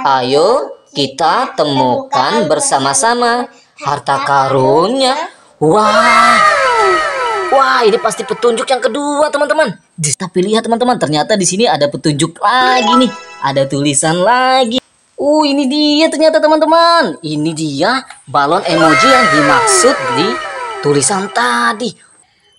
Ayo kita temukan bersama-sama harta karunnya. Wah, wah ini pasti petunjuk yang kedua teman-teman. Tapi lihat teman-teman, ternyata di sini ada petunjuk lagi nih, ada tulisan lagi. Uh, ini dia ternyata teman-teman. Ini dia balon emoji yang dimaksud di tulisan tadi.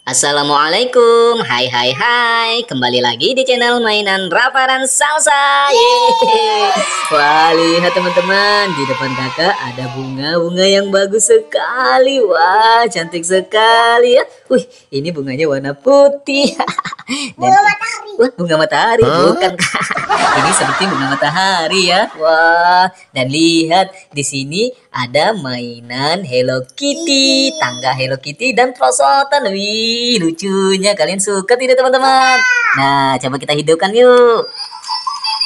Assalamualaikum, hai hai hai Kembali lagi di channel mainan Rafaran Salsa yes. Wah lihat teman-teman Di depan kakak ada bunga-bunga yang bagus sekali Wah cantik sekali ya Wih ini bunganya warna putih Dan, Bunga matahari Wah bunga matahari huh? bukan kak Ini seperti bunga matahari ya Wah dan lihat di sini ada mainan Hello Kitty iya. Tangga Hello Kitty dan prosotan Wih Wih, lucunya kalian suka tidak teman-teman? Nah, coba kita hidupkan yuk.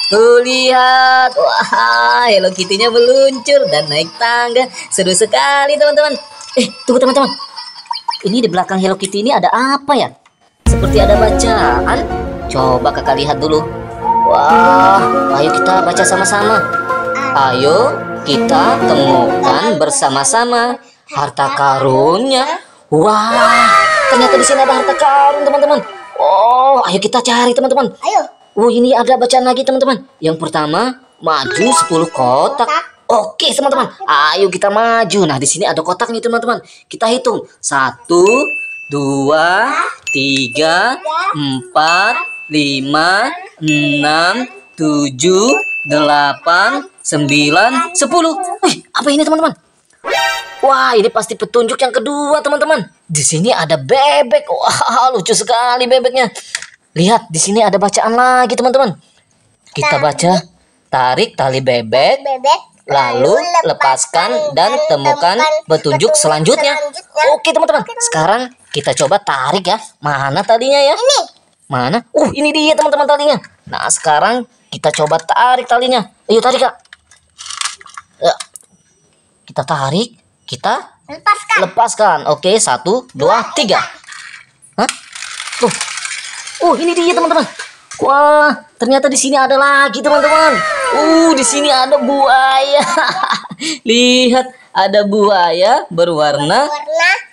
Tuh lihat, wah Hello Kitty-nya meluncur dan naik tangga. Seru sekali teman-teman. Eh, tunggu teman-teman. Ini di belakang Hello Kitty ini ada apa ya? Seperti ada bacaan. Coba kakak lihat dulu. Wah, ayo kita baca sama-sama. Ayo kita temukan bersama-sama harta karunnya. Wah, Ternyata di sini ada harta karun, teman-teman. Oh, ayo kita cari, teman-teman. Ayo. Oh, ini ada bacaan lagi, teman-teman. Yang pertama, maju 10 kotak. Oke, teman-teman. Ayo kita maju. Nah, di sini ada kotak nih, teman-teman. Kita hitung. Satu, dua, tiga, empat, lima, enam, tujuh, delapan, sembilan, sepuluh. Wih, apa ini, teman-teman? Wah, ini pasti petunjuk yang kedua, teman-teman. Di sini ada bebek. Wah, lucu sekali bebeknya. Lihat, di sini ada bacaan lagi, teman-teman. Kita baca tarik tali bebek, bebek lalu lepaskan dan temukan petunjuk selanjutnya. Oke teman-teman, sekarang kita coba tarik ya. Mana tadinya ya? Ini. Mana? Uh, ini dia teman-teman tadinya. Nah sekarang kita coba tarik talinya. Ayo tarik kak. Ya. Kita tarik kita lepaskan. Lepaskan. Oke, satu, dua, dua tiga. Hah? Tuh. Uh, ini dia teman-teman. Wah, ternyata di sini ada lagi teman-teman. Uh, di sini ada buaya. Lihat, ada buaya berwarna,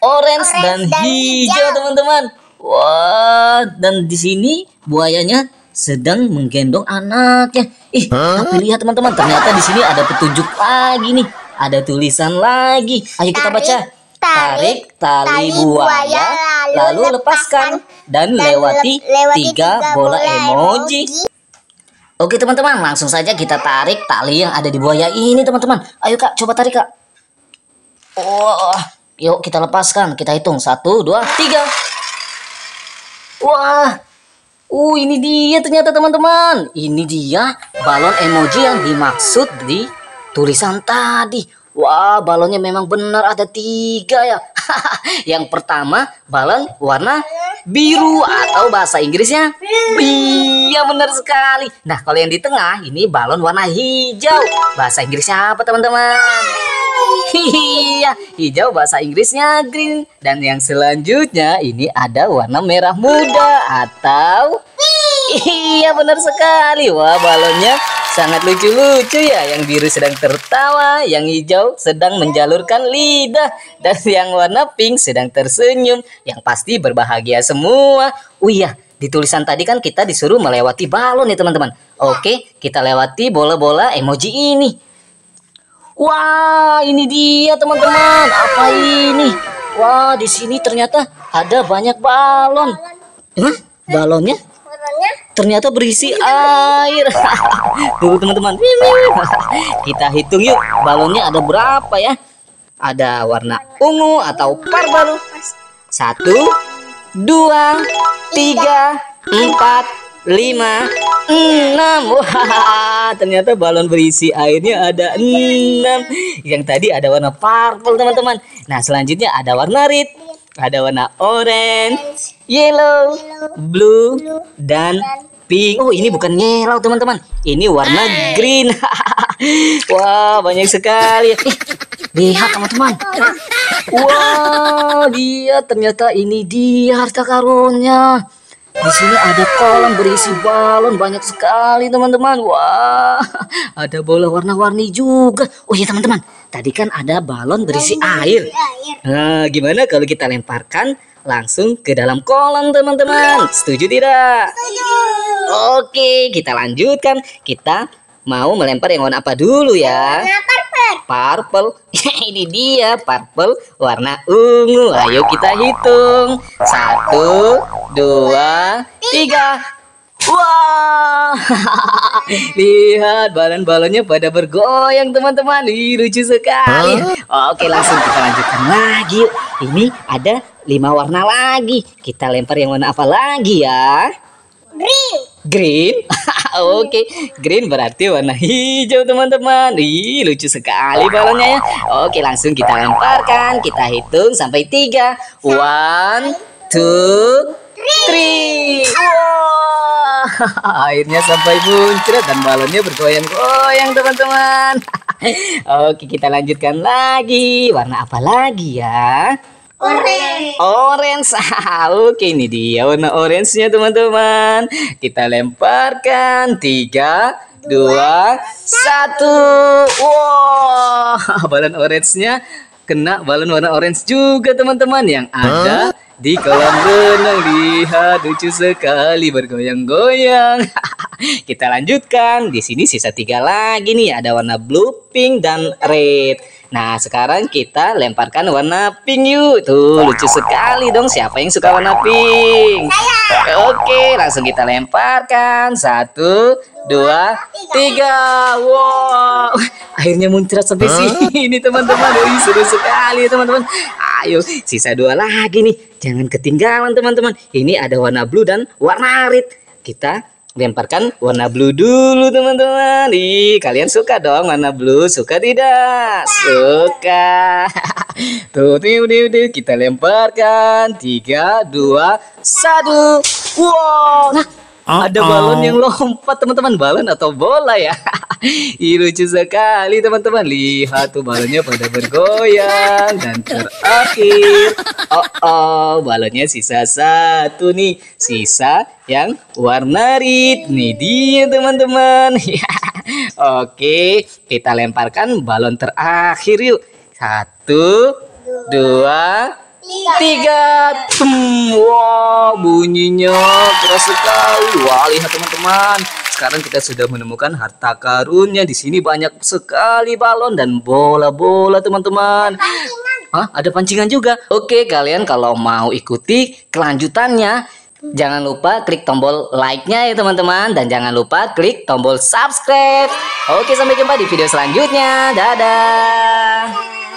orange, dan, hijau teman-teman. Wah, dan di sini buayanya sedang menggendong anaknya. Ih, tapi lihat teman-teman, ternyata di sini ada petunjuk lagi nih ada tulisan lagi. Ayo kita baca. Tarik tali buaya lalu lepaskan dan lewati tiga bola emoji. Oke teman-teman, langsung saja kita tarik tali yang ada di buaya ini teman-teman. Ayo kak, coba tarik kak. Oh, yuk kita lepaskan. Kita hitung satu, dua, tiga. Wah, uh ini dia ternyata teman-teman. Ini dia balon emoji yang dimaksud di tulisan tadi. Wah, balonnya memang benar ada tiga ya. yang pertama, balon warna biru atau bahasa Inggrisnya iya. iya benar sekali. Nah, kalau yang di tengah ini balon warna hijau. Bahasa Inggrisnya apa, teman-teman? Iya, hijau bahasa Inggrisnya green. Dan yang selanjutnya ini ada warna merah muda atau Iya benar sekali. Wah, balonnya Sangat lucu-lucu ya, yang biru sedang tertawa, yang hijau sedang menjalurkan lidah, dan yang warna pink sedang tersenyum, yang pasti berbahagia semua. Oh iya, di tulisan tadi kan kita disuruh melewati balon ya teman-teman. Oke, kita lewati bola-bola emoji ini. Wah, ini dia teman-teman. Apa ini? Wah, di sini ternyata ada banyak balon. Hah? Hmm, balonnya ternyata berisi air Tunggu teman-teman kita hitung yuk balonnya ada berapa ya ada warna ungu atau purple satu dua tiga empat lima enam wah ternyata balon berisi airnya ada enam yang tadi ada warna purple teman-teman nah selanjutnya ada warna red ada warna orange, yellow, yellow blue, blue, dan pink. Oh, ini bukan yellow, teman-teman. Ini warna Ay. Ah. green. Wah, banyak sekali. lihat, teman-teman. Wah, wow, lihat ternyata ini di harta karunnya. Di sini ada kolam berisi balon banyak sekali teman-teman. Wah, ada bola warna-warni juga. Oh iya teman-teman, Tadi kan ada balon berisi balon air. air. Nah, gimana kalau kita lemparkan langsung ke dalam kolam, teman-teman? Iya. Setuju tidak? Setuju. Oke, kita lanjutkan. Kita mau melempar yang warna apa dulu ya? purple. Purple. Ini dia purple warna ungu. Ayo kita hitung. Satu, dua, tiga. Wah, lihat balon-balonnya pada bergoyang teman-teman. Ih, lucu sekali. Huh? Oke, langsung kita lanjutkan lagi. Ini ada lima warna lagi. Kita lempar yang warna apa lagi ya? Green. Green. Oke, green berarti warna hijau teman-teman. Ih, lucu sekali balonnya ya. Oke, langsung kita lemparkan. Kita hitung sampai tiga. One, two, three. Oh airnya sampai muncrat dan balonnya bergoyang-goyang teman-teman oke kita lanjutkan lagi warna apa lagi ya Orange. Orange. Oke, ini dia warna orange-nya, teman-teman. Kita lemparkan. Tiga, dua, satu. satu. Wow, balon orange-nya kena balon warna orange juga teman-teman yang ada huh? di kolam renang. Lihat lucu sekali bergoyang-goyang. Kita lanjutkan. Di sini sisa tiga lagi nih. Ada warna blue, pink, dan red. Nah, sekarang kita lemparkan warna pink yuk. Tuh, lucu sekali dong. Siapa yang suka warna pink? Saya. Oke, langsung kita lemparkan. Satu, dua, tiga. Wow, akhirnya muncrat sampai huh? sini teman-teman. Seru sekali teman-teman. Ayo, sisa dua lagi nih. Jangan ketinggalan teman-teman. Ini ada warna blue dan warna red. Kita lemparkan warna blue dulu teman-teman. Di kalian suka dong warna blue? Suka tidak? Suka. Tuh, tuh, tuh, tuh. kita lemparkan. tiga dua satu Wow. Nah, Oh, ada balon yang lompat teman-teman balon atau bola ya Ih, lucu sekali teman-teman lihat tuh balonnya pada bergoyang dan terakhir oh oh balonnya sisa satu nih sisa yang warna red nih dia teman-teman oke kita lemparkan balon terakhir yuk satu dua tiga semua bunyinya keras sekali wah lihat teman-teman sekarang kita sudah menemukan harta karunnya di sini banyak sekali balon dan bola-bola teman-teman Hah, ada pancingan juga oke kalian kalau mau ikuti kelanjutannya jangan lupa klik tombol like-nya ya teman-teman dan jangan lupa klik tombol subscribe oke sampai jumpa di video selanjutnya dadah